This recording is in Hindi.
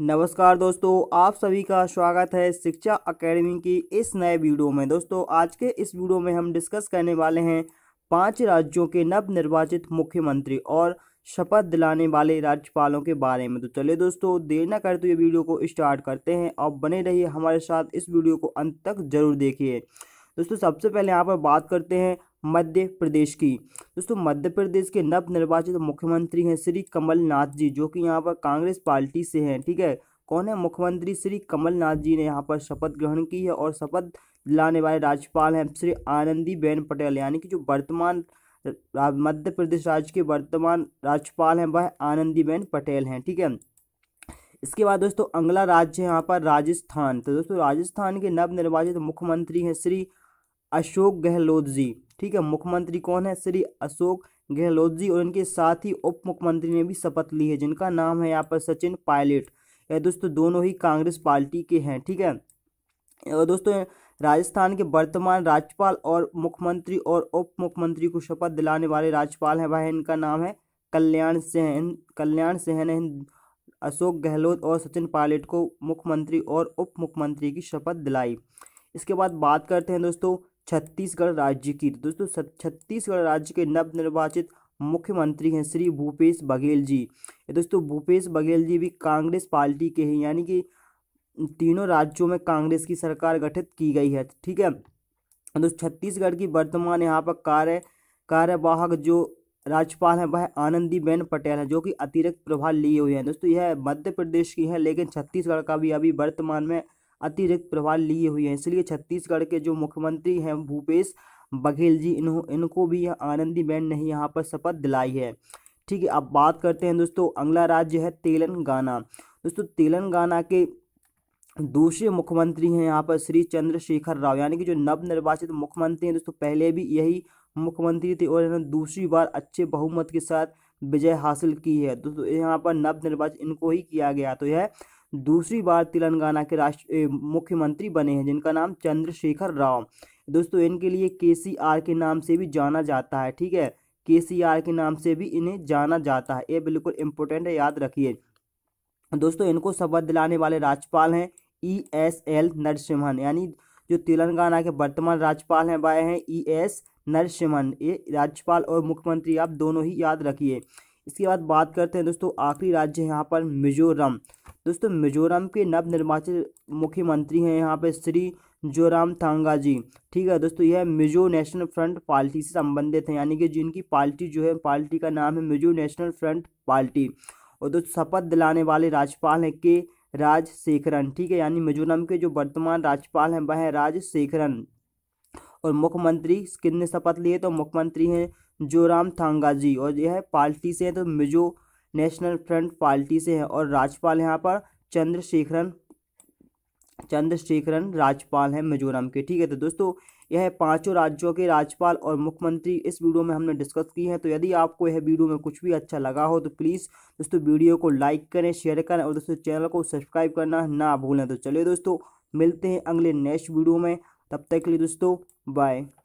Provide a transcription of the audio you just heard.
नमस्कार दोस्तों आप सभी का स्वागत है शिक्षा अकेडमी की इस नए वीडियो में दोस्तों आज के इस वीडियो में हम डिस्कस करने वाले हैं पांच राज्यों के नव निर्वाचित मुख्यमंत्री और शपथ दिलाने वाले राज्यपालों के बारे में तो चलिए दोस्तों देर ना करते तो हुए वीडियो को स्टार्ट करते हैं और बने रहिए हमारे साथ इस वीडियो को अंत तक जरूर देखिए दोस्तों सबसे पहले यहाँ पर बात करते हैं मध्य प्रदेश की दोस्तों मध्य प्रदेश के नवनिर्वाचित मुख्यमंत्री हैं श्री कमलनाथ जी जो कि यहाँ पर कांग्रेस पार्टी से हैं ठीक है कौन है मुख्यमंत्री श्री कमलनाथ जी ने यहाँ पर शपथ ग्रहण की है और शपथ दिलाने वाले राज्यपाल हैं श्री आनंदीबेन पटेल यानी कि जो वर्तमान मध्य प्रदेश राज्य के वर्तमान राज्यपाल हैं वह आनंदीबेन पटेल हैं ठीक है इसके बाद दोस्तों अगला राज्य है यहाँ पर राजस्थान तो दोस्तों राजस्थान के नवनिर्वाचित मुख्यमंत्री हैं श्री अशोक गहलोत जी ठीक है मुख्यमंत्री कौन है श्री अशोक गहलोत जी और इनके साथ ही उप मुख्यमंत्री ने भी शपथ ली है जिनका नाम है यहाँ पर सचिन पायलट ये दोस्तों दोनों ही कांग्रेस पार्टी के हैं ठीक है और दोस्तों राजस्थान के वर्तमान राज्यपाल और मुख्यमंत्री और उप मुख्यमंत्री को शपथ दिलाने वाले राज्यपाल हैं भाई इनका नाम है कल्याण सेन कल्याण सेन अशोक गहलोत और सचिन पायलट को मुख्यमंत्री और उप मुख्यमंत्री की शपथ दिलाई इसके बाद बात करते हैं दोस्तों छत्तीसगढ़ राज्य की तो दोस्तों छत्तीसगढ़ राज्य के नवनिर्वाचित मुख्यमंत्री हैं श्री भूपेश बघेल जी दोस्तों भूपेश बघेल जी भी कांग्रेस पार्टी के हैं यानी कि तीनों राज्यों में कांग्रेस की सरकार गठित की गई है ठीक है तो दोस्तों छत्तीसगढ़ की वर्तमान यहाँ पर कार्य कार्यवाहक जो राज्यपाल हैं वह आनंदीबेन पटेल हैं जो कि अतिरिक्त प्रभार लिए हुए हैं दोस्तों यह मध्य प्रदेश की है लेकिन छत्तीसगढ़ का भी अभी वर्तमान में अतिरिक्त प्रभार लिए हुए हैं इसलिए छत्तीसगढ़ के जो मुख्यमंत्री हैं भूपेश बघेल जी इन इनको भी आनंदी आनंदीबेन ने यहाँ पर शपथ दिलाई है ठीक है अब बात करते हैं दोस्तों अगला राज्य है तेलंगाना दोस्तों तेलंगाना के दूसरे मुख्यमंत्री हैं यहाँ पर श्री चंद्रशेखर राव यानी कि जो नवनिर्वाचित मुख्यमंत्री हैं दोस्तों पहले भी यही मुख्यमंत्री थे और इन्होंने दूसरी बार अच्छे बहुमत के साथ विजय हासिल की है दोस्तों यहाँ पर नवनिर्वाचित इनको ही किया गया तो यह दूसरी बार तेलंगाना के राष्ट्र मुख्यमंत्री बने हैं जिनका नाम चंद्रशेखर राव दोस्तों इनके लिए के सी आर के नाम से भी जाना जाता है ठीक है के सी आर के नाम से भी इन्हें जाना जाता है ये बिल्कुल इम्पोर्टेंट है याद रखिए दोस्तों इनको शपथ दिलाने वाले राज्यपाल हैं ई एस एल नरसिम्हन यानी जो तेलंगाना के वर्तमान राज्यपाल हैं वह हैं ई e एस नरसिम्हन ये राज्यपाल और मुख्यमंत्री आप दोनों ही याद रखिए इसके बाद बात करते हैं दोस्तों आखिरी राज्य यहाँ पर मिजोरम दोस्तों मिजोरम के नव निर्वाचित मुख्यमंत्री हैं यहाँ पे श्री जोराम थांगा जी ठीक है दोस्तों यह मिजो नेशनल फ्रंट पार्टी से संबंधित है यानी कि जिनकी पार्टी जो है पार्टी का नाम है मिजो नेशनल फ्रंट पार्टी और दोस्तों शपथ दिलाने वाले राज्यपाल हैं के राजशेखरन ठीक है यानी मिजोरम के जो वर्तमान राज्यपाल हैं वह है राजशेखरन और मुख्यमंत्री किन ने शपथ लिए तो मुख्यमंत्री हैं जोराम थांगा जी और यह पार्टी से हैं तो मिजो नेशनल फ्रंट पार्टी से हैं और राज्यपाल यहाँ पर चंद्रशेखरन चंद्रशेखरन राज्यपाल हैं मिजोरम के ठीक है तो दोस्तों यह पांचों राज्यों के राज्यपाल और मुख्यमंत्री इस वीडियो में हमने डिस्कस की है तो यदि आपको यह वीडियो में कुछ भी अच्छा लगा हो तो प्लीज़ दोस्तों वीडियो को लाइक करें शेयर करें और दोस्तों चैनल को सब्सक्राइब करना ना भूलें तो चलिए दोस्तों मिलते हैं अगले नेक्स्ट वीडियो में तब तक के लिए दोस्तों बाय